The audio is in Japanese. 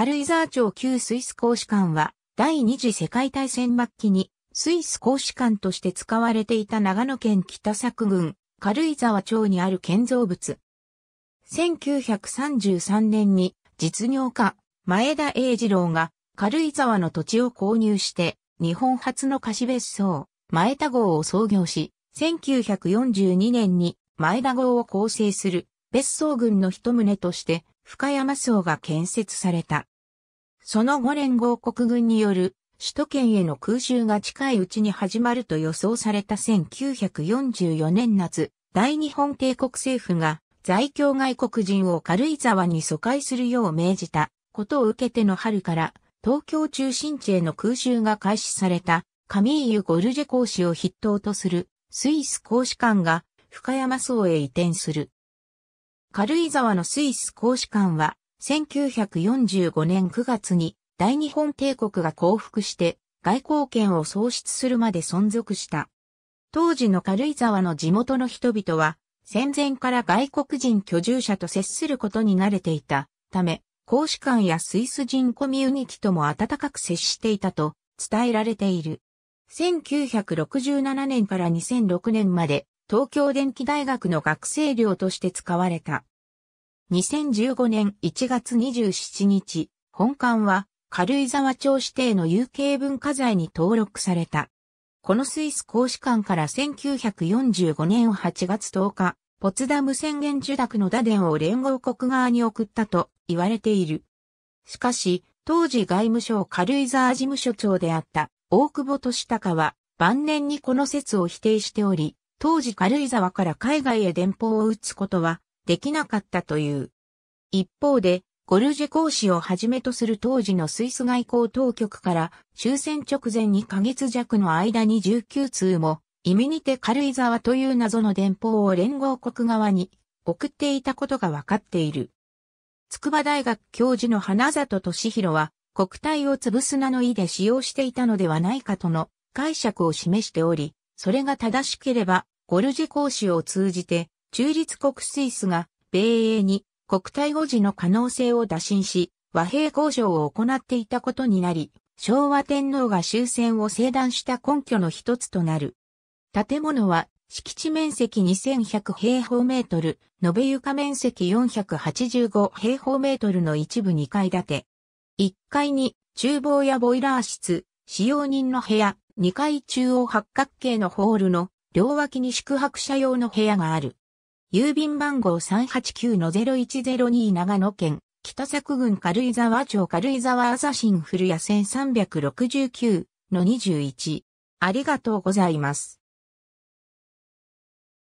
軽井沢町旧スイス公使館は、第二次世界大戦末期に、スイス公使館として使われていた長野県北作郡、軽井沢町にある建造物。1933年に、実業家、前田英二郎が、軽井沢の土地を購入して、日本初の貸別荘、前田号を創業し、1942年に前田号を構成する別荘群の一棟として深山荘が建設された。その後連合国軍による首都圏への空襲が近いうちに始まると予想された1944年夏、大日本帝国政府が在京外国人を軽井沢に疎開するよう命じたことを受けての春から東京中心地への空襲が開始されたカミーユ・ゴルジェ公使を筆頭とするスイス公使館が深山荘へ移転する。軽井沢のスイス公使館は1945年9月に大日本帝国が降伏して外交権を喪失するまで存続した。当時の軽井沢の地元の人々は戦前から外国人居住者と接することに慣れていたため、公使館やスイス人コミュニティとも温かく接していたと伝えられている。1967年から2006年まで東京電機大学の学生寮として使われた。2015年1月27日、本館は軽井沢町指定の有形文化財に登録された。このスイス公使館から1945年8月10日、ポツダム宣言受諾の打電を連合国側に送ったと言われている。しかし、当時外務省軽井沢事務所長であった大久保利隆は晩年にこの説を否定しており、当時軽井沢から海外へ電報を打つことはできなかったという。一方で、ゴルジェ講師をはじめとする当時のスイス外交当局から終戦直前にヶ月弱の間に19通も意味にて軽井沢という謎の電報を連合国側に送っていたことが分かっている。筑波大学教授の花里敏弘は国体を潰す名の意で使用していたのではないかとの解釈を示しており、それが正しければゴルジェ講師を通じて中立国スイスが米英に国体護持の可能性を打診し、和平交渉を行っていたことになり、昭和天皇が終戦を制断した根拠の一つとなる。建物は敷地面積2100平方メートル、延べ床面積485平方メートルの一部2階建て。1階に厨房やボイラー室、使用人の部屋、2階中央八角形のホールの両脇に宿泊者用の部屋がある。郵便番号389-0102長野県、北作郡軽井沢町軽井沢朝新古谷1369-21。ありがとうございます。